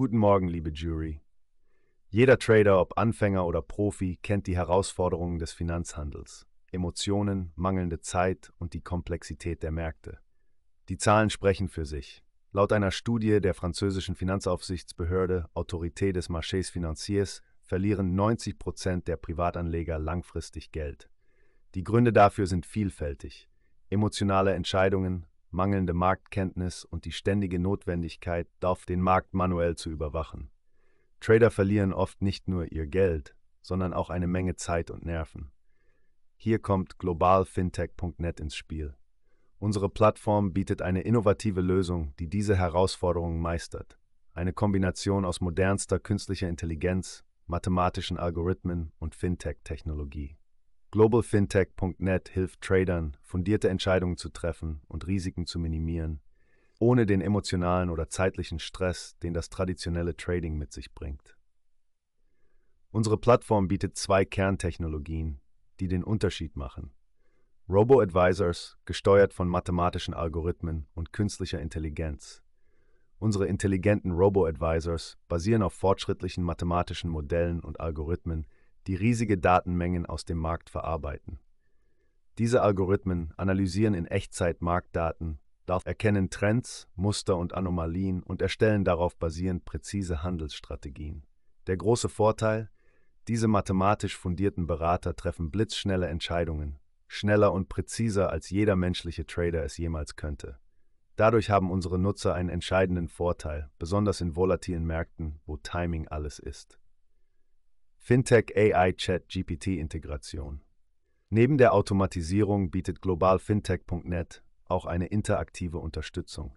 Guten Morgen, liebe Jury. Jeder Trader, ob Anfänger oder Profi, kennt die Herausforderungen des Finanzhandels. Emotionen, mangelnde Zeit und die Komplexität der Märkte. Die Zahlen sprechen für sich. Laut einer Studie der französischen Finanzaufsichtsbehörde Autorité des Marchés Financiers verlieren 90 Prozent der Privatanleger langfristig Geld. Die Gründe dafür sind vielfältig. Emotionale Entscheidungen, mangelnde Marktkenntnis und die ständige Notwendigkeit, darf den Markt manuell zu überwachen. Trader verlieren oft nicht nur ihr Geld, sondern auch eine Menge Zeit und Nerven. Hier kommt globalfintech.net ins Spiel. Unsere Plattform bietet eine innovative Lösung, die diese Herausforderungen meistert. Eine Kombination aus modernster künstlicher Intelligenz, mathematischen Algorithmen und Fintech-Technologie. GlobalFintech.net hilft Tradern, fundierte Entscheidungen zu treffen und Risiken zu minimieren, ohne den emotionalen oder zeitlichen Stress, den das traditionelle Trading mit sich bringt. Unsere Plattform bietet zwei Kerntechnologien, die den Unterschied machen. Robo-Advisors, gesteuert von mathematischen Algorithmen und künstlicher Intelligenz. Unsere intelligenten Robo-Advisors basieren auf fortschrittlichen mathematischen Modellen und Algorithmen, die riesige Datenmengen aus dem Markt verarbeiten. Diese Algorithmen analysieren in Echtzeit Marktdaten, erkennen Trends, Muster und Anomalien und erstellen darauf basierend präzise Handelsstrategien. Der große Vorteil? Diese mathematisch fundierten Berater treffen blitzschnelle Entscheidungen, schneller und präziser als jeder menschliche Trader es jemals könnte. Dadurch haben unsere Nutzer einen entscheidenden Vorteil, besonders in volatilen Märkten, wo Timing alles ist. Fintech AI Chat GPT Integration. Neben der Automatisierung bietet globalfintech.net auch eine interaktive Unterstützung.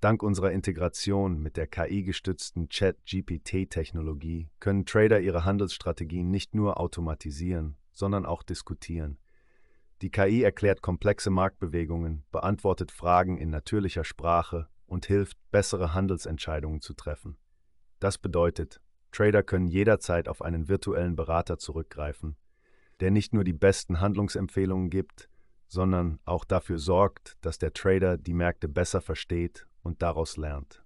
Dank unserer Integration mit der KI-gestützten Chat-GPT-Technologie können Trader ihre Handelsstrategien nicht nur automatisieren, sondern auch diskutieren. Die KI erklärt komplexe Marktbewegungen, beantwortet Fragen in natürlicher Sprache und hilft, bessere Handelsentscheidungen zu treffen. Das bedeutet, Trader können jederzeit auf einen virtuellen Berater zurückgreifen, der nicht nur die besten Handlungsempfehlungen gibt, sondern auch dafür sorgt, dass der Trader die Märkte besser versteht und daraus lernt.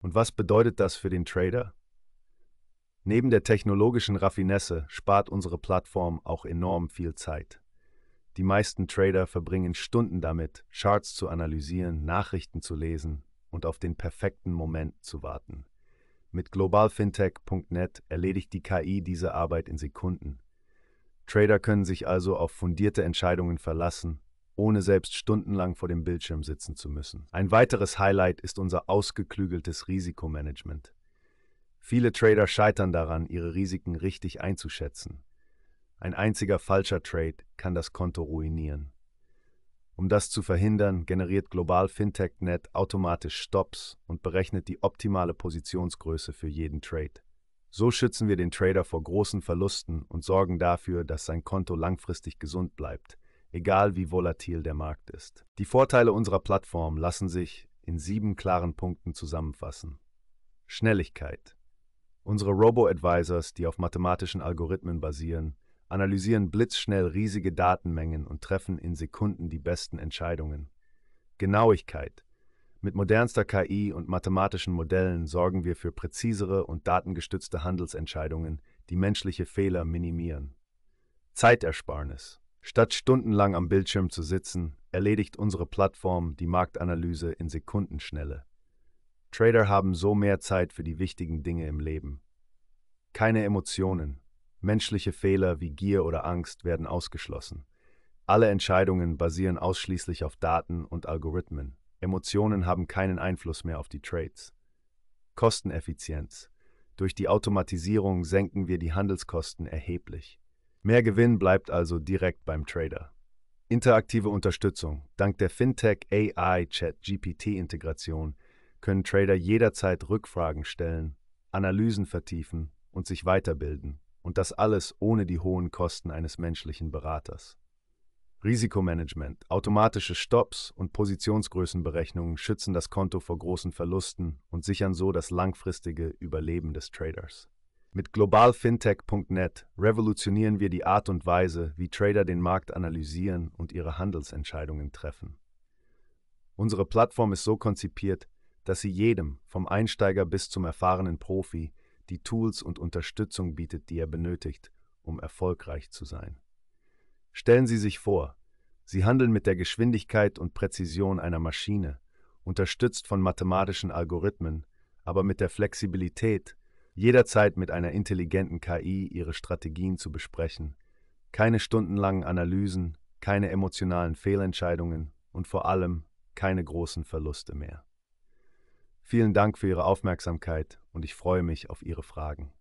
Und was bedeutet das für den Trader? Neben der technologischen Raffinesse spart unsere Plattform auch enorm viel Zeit. Die meisten Trader verbringen Stunden damit, Charts zu analysieren, Nachrichten zu lesen und auf den perfekten Moment zu warten. Mit globalfintech.net erledigt die KI diese Arbeit in Sekunden. Trader können sich also auf fundierte Entscheidungen verlassen, ohne selbst stundenlang vor dem Bildschirm sitzen zu müssen. Ein weiteres Highlight ist unser ausgeklügeltes Risikomanagement. Viele Trader scheitern daran, ihre Risiken richtig einzuschätzen. Ein einziger falscher Trade kann das Konto ruinieren. Um das zu verhindern, generiert Global FinTechNet automatisch Stops und berechnet die optimale Positionsgröße für jeden Trade. So schützen wir den Trader vor großen Verlusten und sorgen dafür, dass sein Konto langfristig gesund bleibt, egal wie volatil der Markt ist. Die Vorteile unserer Plattform lassen sich in sieben klaren Punkten zusammenfassen. Schnelligkeit. Unsere Robo-Advisors, die auf mathematischen Algorithmen basieren, analysieren blitzschnell riesige Datenmengen und treffen in Sekunden die besten Entscheidungen. Genauigkeit. Mit modernster KI und mathematischen Modellen sorgen wir für präzisere und datengestützte Handelsentscheidungen, die menschliche Fehler minimieren. Zeitersparnis. Statt stundenlang am Bildschirm zu sitzen, erledigt unsere Plattform die Marktanalyse in Sekundenschnelle. Trader haben so mehr Zeit für die wichtigen Dinge im Leben. Keine Emotionen, Menschliche Fehler wie Gier oder Angst werden ausgeschlossen. Alle Entscheidungen basieren ausschließlich auf Daten und Algorithmen. Emotionen haben keinen Einfluss mehr auf die Trades. Kosteneffizienz. Durch die Automatisierung senken wir die Handelskosten erheblich. Mehr Gewinn bleibt also direkt beim Trader. Interaktive Unterstützung. Dank der Fintech AI Chat GPT Integration können Trader jederzeit Rückfragen stellen, Analysen vertiefen und sich weiterbilden. Und das alles ohne die hohen Kosten eines menschlichen Beraters. Risikomanagement, automatische Stops und Positionsgrößenberechnungen schützen das Konto vor großen Verlusten und sichern so das langfristige Überleben des Traders. Mit globalfintech.net revolutionieren wir die Art und Weise, wie Trader den Markt analysieren und ihre Handelsentscheidungen treffen. Unsere Plattform ist so konzipiert, dass sie jedem, vom Einsteiger bis zum erfahrenen Profi, die Tools und Unterstützung bietet, die er benötigt, um erfolgreich zu sein. Stellen Sie sich vor, Sie handeln mit der Geschwindigkeit und Präzision einer Maschine, unterstützt von mathematischen Algorithmen, aber mit der Flexibilität, jederzeit mit einer intelligenten KI Ihre Strategien zu besprechen. Keine stundenlangen Analysen, keine emotionalen Fehlentscheidungen und vor allem keine großen Verluste mehr. Vielen Dank für Ihre Aufmerksamkeit und ich freue mich auf Ihre Fragen.